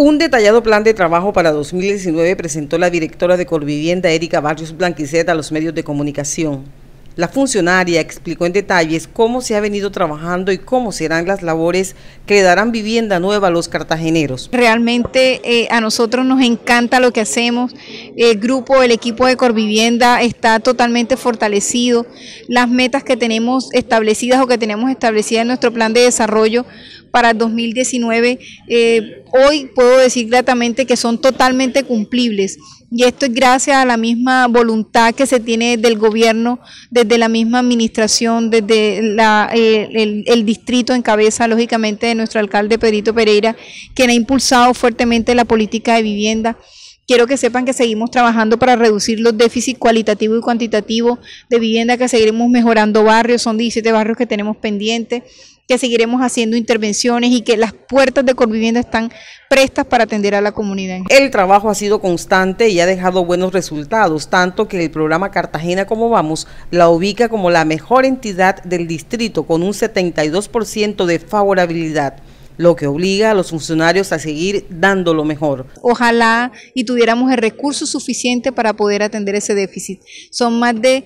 Un detallado plan de trabajo para 2019 presentó la directora de Corvivienda, Erika Barrios Blanquiceta, a los medios de comunicación. La funcionaria explicó en detalles cómo se ha venido trabajando y cómo serán las labores que darán vivienda nueva a los cartageneros. Realmente eh, a nosotros nos encanta lo que hacemos. El grupo, el equipo de Corvivienda está totalmente fortalecido. Las metas que tenemos establecidas o que tenemos establecidas en nuestro plan de desarrollo para 2019, eh, hoy puedo decir gratamente que son totalmente cumplibles y esto es gracias a la misma voluntad que se tiene del gobierno, desde la misma administración, desde el, el, distrito en cabeza, lógicamente, de nuestro alcalde Pedrito Pereira, quien ha impulsado fuertemente la política de vivienda. Quiero que sepan que seguimos trabajando para reducir los déficits cualitativos y cuantitativos de vivienda, que seguiremos mejorando barrios, son 17 barrios que tenemos pendientes, que seguiremos haciendo intervenciones y que las puertas de Corvivienda están prestas para atender a la comunidad. El trabajo ha sido constante y ha dejado buenos resultados, tanto que el programa Cartagena como Vamos la ubica como la mejor entidad del distrito con un 72% de favorabilidad lo que obliga a los funcionarios a seguir dando lo mejor. Ojalá y tuviéramos el recurso suficiente para poder atender ese déficit. Son más de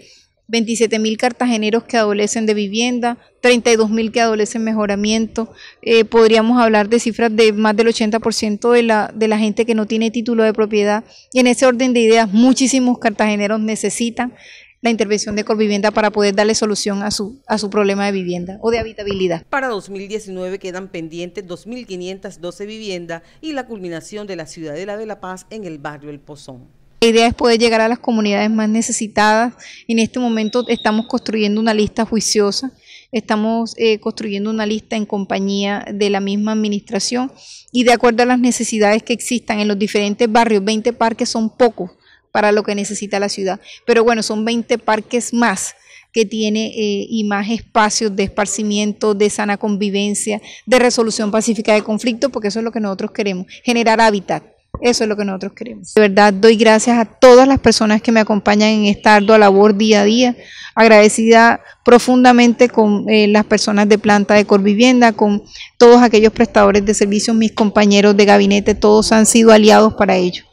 27 mil cartageneros que adolecen de vivienda, 32 mil que adolecen mejoramiento. Eh, podríamos hablar de cifras de más del 80% de la, de la gente que no tiene título de propiedad. Y en ese orden de ideas, muchísimos cartageneros necesitan la intervención de Corvivienda para poder darle solución a su, a su problema de vivienda o de habitabilidad. Para 2019 quedan pendientes 2.512 viviendas y la culminación de la Ciudadela de la Paz en el barrio El Pozón. La idea es poder llegar a las comunidades más necesitadas. En este momento estamos construyendo una lista juiciosa, estamos eh, construyendo una lista en compañía de la misma administración y de acuerdo a las necesidades que existan en los diferentes barrios, 20 parques son pocos para lo que necesita la ciudad. Pero bueno, son 20 parques más que tiene eh, y más espacios de esparcimiento, de sana convivencia, de resolución pacífica de conflictos, porque eso es lo que nosotros queremos, generar hábitat. Eso es lo que nosotros queremos. De verdad, doy gracias a todas las personas que me acompañan en esta ardua labor día a día. Agradecida profundamente con eh, las personas de planta de Corvivienda, con todos aquellos prestadores de servicios, mis compañeros de gabinete, todos han sido aliados para ello.